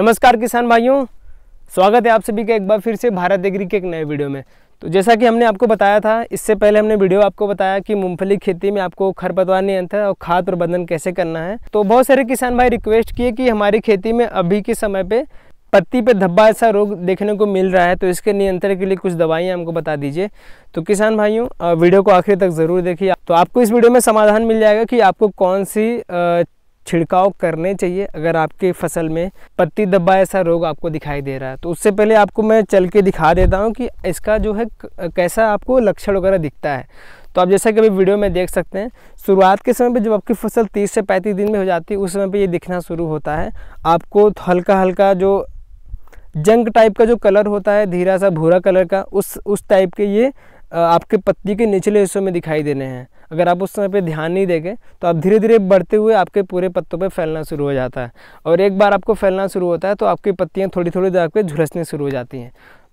नमस्कार किसान भाइयों स्वागत है आप सभी का एक बार फिर से भारत एग्री के एक नए वीडियो में तो जैसा कि हमने आपको बताया था इससे पहले हमने वीडियो आपको बताया कि मूंगफली खेती में आपको खरपतवार नियंत्रण और खाद प्रबंधन कैसे करना है तो बहुत सारे किसान भाई रिक्वेस्ट किए कि हमारी खेती में अभी के समय पे पत्ती पे धब्बा ऐसा रोग देखने को मिल रहा है तो इसके नियंत्रण के लिए कुछ दवाइयाँ हमको बता दीजिए तो किसान भाइयों वीडियो को आखिर तक ज़रूर देखिए तो आपको इस वीडियो में समाधान मिल जाएगा कि आपको कौन सी छिड़काव करने चाहिए अगर आपकी फसल में पत्ती दब्बा ऐसा रोग आपको दिखाई दे रहा है तो उससे पहले आपको मैं चल के दिखा देता हूँ कि इसका जो है कैसा आपको लक्षण वगैरह दिखता है तो आप जैसा कि अभी वीडियो में देख सकते हैं शुरुआत के समय पे जब आपकी फसल 30 से 35 दिन में हो जाती है उस समय पे ये दिखना शुरू होता है आपको हल्का हल्का जो जंग टाइप का जो कलर होता है धीरा सा भूरा कलर का उस उस टाइप के ये आपके पत्ती के निचले हिस्सों में दिखाई देने हैं अगर आप उस समय पे ध्यान नहीं देंगे तो आप धीरे धीरे बढ़ते हुए आपके पूरे पत्तों पे फैलना शुरू हो जाता है और एक बार आपको फैलना शुरू होता है तो आपकी पत्तियाँ थोड़ी थोड़ी देर आपके झुलसनी शुरू हो जाती हैं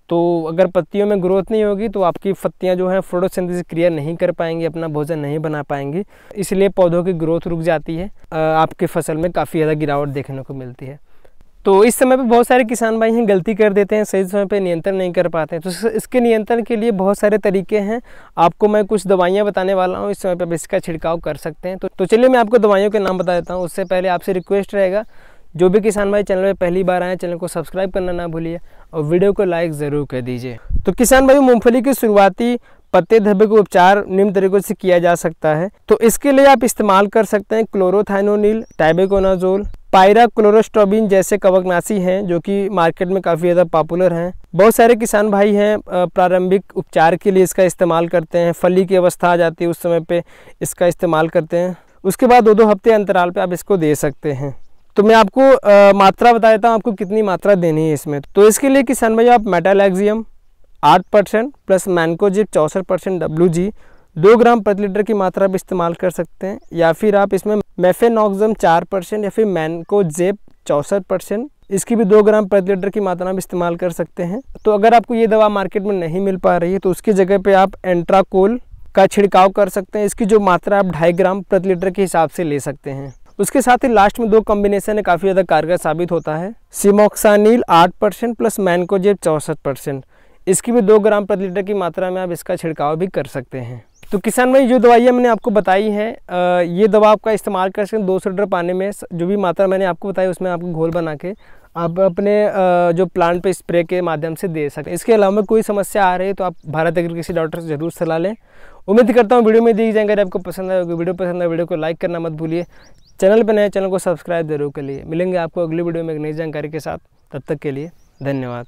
तो अगर पत्तियों में ग्रोथ नहीं होगी तो आपकी पत्तियाँ जो हैं फोटोसिंथेसिस क्रिया नहीं कर पाएंगी अपना भोजन नहीं बना पाएंगी इसलिए पौधों की ग्रोथ रुक जाती है आपकी फसल में काफ़ी ज़्यादा गिरावट देखने को मिलती है तो इस समय पे बहुत सारे किसान भाई हैं गलती कर देते हैं सही समय पे नियंत्रण नहीं कर पाते हैं तो इसके नियंत्रण के लिए बहुत सारे तरीके हैं आपको मैं कुछ दवाइयाँ बताने वाला हूँ इस समय पर इसका छिड़काव कर सकते हैं तो, तो चलिए मैं आपको दवाइयों के नाम बता देता हूँ उससे पहले आपसे रिक्वेस्ट रहेगा जो भी किसान भाई चैनल पर पहली बार आए चैनल को सब्सक्राइब करना ना भूलिए और वीडियो को लाइक ज़रूर कर दीजिए तो किसान भाई मूँगफली की शुरुआती पत्ते धब्बे का उपचार निम्न तरीकों से किया जा सकता है तो इसके लिए आप इस्तेमाल कर सकते हैं क्लोरोथाइनोनिल टाइबेकोनाजोल पायरा क्लोरोस्टोबिन जैसे कवकनाशी हैं जो कि मार्केट में काफ़ी ज़्यादा पॉपुलर हैं बहुत सारे किसान भाई हैं प्रारंभिक उपचार के लिए इसका इस्तेमाल करते हैं फली की अवस्था आ जाती है उस समय पे इसका इस्तेमाल करते हैं उसके बाद दो दो हफ्ते अंतराल पे आप इसको दे सकते हैं तो मैं आपको आ, मात्रा बता देता हूँ आपको कितनी मात्रा देनी है इसमें तो इसके लिए किसान भाई आप मेटालैक्जियम आठ परसेंट प्लस मैनकोजिप चौंसठ परसेंट डब्ल्यू जी दो ग्राम प्रति लीटर की मात्रा आप इस्तेमाल कर सकते हैं या फिर आप इसमें मेफेनॉक्सम चार परसेंट या फिर मैनको चौंसठ परसेंट इसकी भी दो ग्राम प्रति लीटर की मात्रा में इस्तेमाल कर सकते हैं तो अगर आपको ये दवा मार्केट में नहीं मिल पा रही है तो उसकी जगह पे आप एंट्राकोल का छिड़काव कर सकते हैं इसकी जो मात्रा आप ढाई ग्राम प्रति लीटर के हिसाब से ले सकते हैं उसके साथ ही लास्ट में दो कॉम्बिनेशन है काफ़ी ज़्यादा कारगर साबित होता है सीमोक्सानील आठ परसेंट प्लस मैनकोजेब चौंसठ परसेंट इसकी भी दो ग्राम प्रति लीटर की मात्रा में आप इसका छिड़काव भी कर सकते हैं तो किसान भाई जो दवाइयाँ मैंने आपको बताई हैं ये दवा आपका इस्तेमाल कर सकते हैं दो सौ लीटर पानी में जो भी मात्रा मैंने आपको बताई उसमें आपको घोल बना के आप अपने जो प्लांट पे स्प्रे के माध्यम से दे सकते हैं इसके अलावा कोई समस्या आ रही है तो आप भारत अगर किसी डॉक्टर से जरूर सलाह लें उम्मीद करता हूँ वीडियो में दी जानकारी आपको पसंद आएगी वीडियो पसंद आए वीडियो को लाइक करना मत भूलिए चैनल पर नए चैनल को सब्सक्राइब जरूर लिए मिलेंगे आपको अगली वीडियो में एक नई जानकारी के साथ तब तक के लिए धन्यवाद